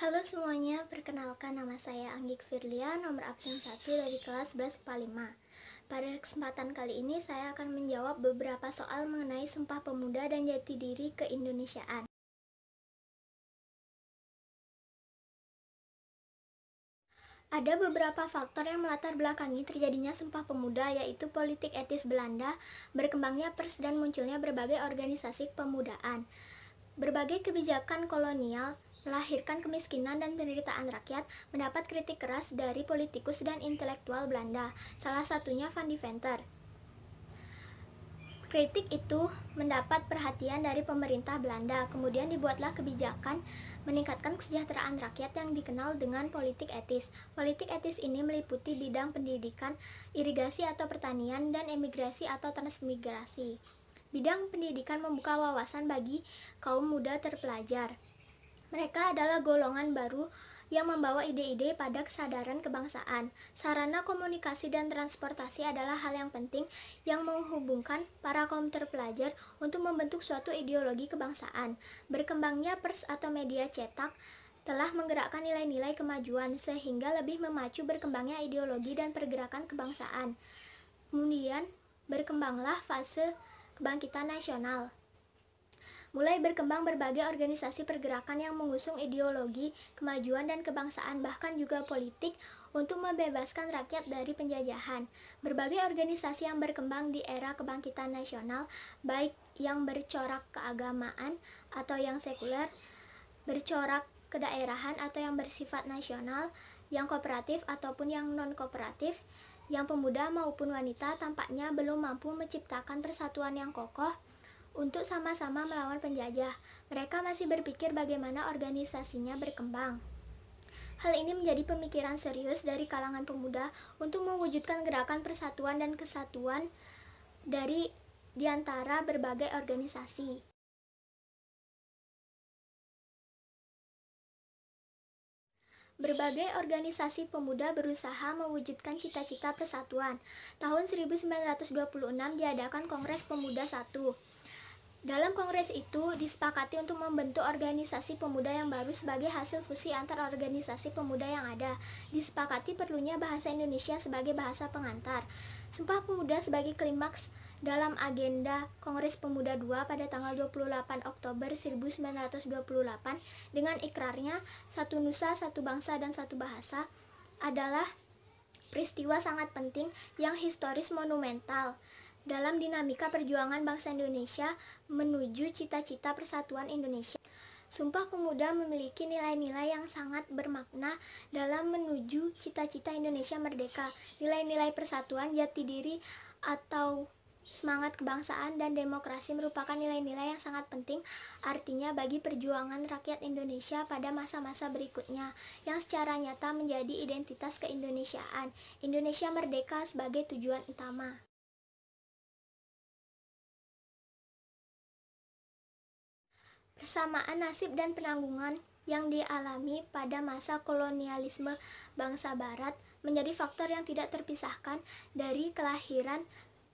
Halo semuanya, perkenalkan nama saya Anggik Firlia, nomor absen 1 dari kelas 11 5. Pada kesempatan kali ini saya akan menjawab beberapa soal mengenai Sumpah Pemuda dan Jati Diri Keindonesiaan. Ada beberapa faktor yang melatar belakangi terjadinya Sumpah Pemuda yaitu politik etis Belanda, berkembangnya pers dan munculnya berbagai organisasi pemudaan Berbagai kebijakan kolonial, melahirkan kemiskinan dan penderitaan rakyat, mendapat kritik keras dari politikus dan intelektual Belanda, salah satunya Van Deventer. Kritik itu mendapat perhatian dari pemerintah Belanda, kemudian dibuatlah kebijakan meningkatkan kesejahteraan rakyat yang dikenal dengan politik etis. Politik etis ini meliputi bidang pendidikan, irigasi atau pertanian, dan emigrasi atau transmigrasi. Bidang pendidikan membuka wawasan bagi kaum muda terpelajar. Mereka adalah golongan baru yang membawa ide-ide pada kesadaran kebangsaan. Sarana komunikasi dan transportasi adalah hal yang penting yang menghubungkan para kaum terpelajar untuk membentuk suatu ideologi kebangsaan. Berkembangnya pers atau media cetak telah menggerakkan nilai-nilai kemajuan sehingga lebih memacu berkembangnya ideologi dan pergerakan kebangsaan. Kemudian berkembanglah fase kebangkitan nasional mulai berkembang berbagai organisasi pergerakan yang mengusung ideologi, kemajuan dan kebangsaan bahkan juga politik untuk membebaskan rakyat dari penjajahan. Berbagai organisasi yang berkembang di era kebangkitan nasional, baik yang bercorak keagamaan atau yang sekuler, bercorak kedaerahan atau yang bersifat nasional, yang kooperatif ataupun yang non-kooperatif, yang pemuda maupun wanita tampaknya belum mampu menciptakan persatuan yang kokoh untuk sama-sama melawan penjajah. Mereka masih berpikir bagaimana organisasinya berkembang. Hal ini menjadi pemikiran serius dari kalangan pemuda untuk mewujudkan gerakan persatuan dan kesatuan dari diantara berbagai organisasi. Berbagai organisasi pemuda berusaha mewujudkan cita-cita persatuan. Tahun 1926 diadakan Kongres Pemuda 1. Dalam kongres itu disepakati untuk membentuk organisasi pemuda yang baru sebagai hasil fusi antar organisasi pemuda yang ada. Disepakati perlunya bahasa Indonesia sebagai bahasa pengantar. Sumpah Pemuda sebagai klimaks dalam agenda Kongres Pemuda II pada tanggal 28 Oktober 1928 dengan ikrarnya satu nusa, satu bangsa dan satu bahasa adalah peristiwa sangat penting yang historis monumental dalam dinamika perjuangan bangsa Indonesia menuju cita-cita persatuan Indonesia. Sumpah Pemuda memiliki nilai-nilai yang sangat bermakna dalam menuju cita-cita Indonesia merdeka. Nilai-nilai persatuan, jati diri, atau semangat kebangsaan dan demokrasi merupakan nilai-nilai yang sangat penting artinya bagi perjuangan rakyat Indonesia pada masa-masa berikutnya yang secara nyata menjadi identitas keindonesiaan. Indonesia merdeka sebagai tujuan utama. kesamaan nasib dan penanggungan yang dialami pada masa kolonialisme bangsa Barat menjadi faktor yang tidak terpisahkan dari kelahiran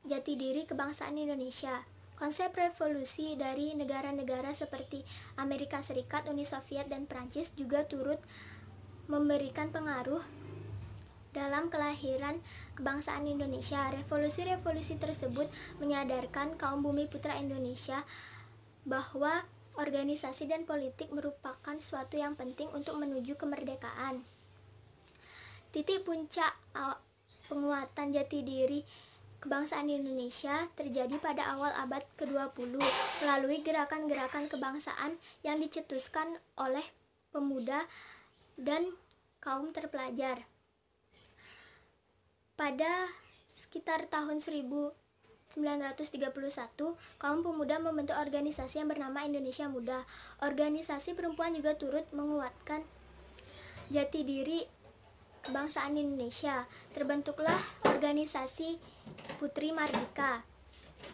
jati diri kebangsaan Indonesia. Konsep revolusi dari negara-negara seperti Amerika Serikat, Uni Soviet, dan Perancis juga turut memberikan pengaruh dalam kelahiran kebangsaan Indonesia. Revolusi-revolusi tersebut menyadarkan kaum bumi putra Indonesia bahwa organisasi dan politik merupakan suatu yang penting untuk menuju kemerdekaan. Titik puncak penguatan jati diri kebangsaan Indonesia terjadi pada awal abad ke-20 melalui gerakan-gerakan kebangsaan yang dicetuskan oleh pemuda dan kaum terpelajar. Pada sekitar tahun 1000 1931, kaum pemuda membentuk organisasi yang bernama Indonesia Muda. Organisasi perempuan juga turut menguatkan jati diri kebangsaan Indonesia. Terbentuklah organisasi Putri Mardika.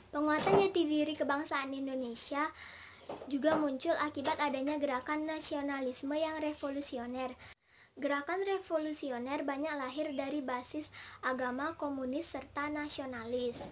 Penguatan jati diri kebangsaan Indonesia juga muncul akibat adanya gerakan nasionalisme yang revolusioner. Gerakan revolusioner banyak lahir dari basis agama komunis serta nasionalis.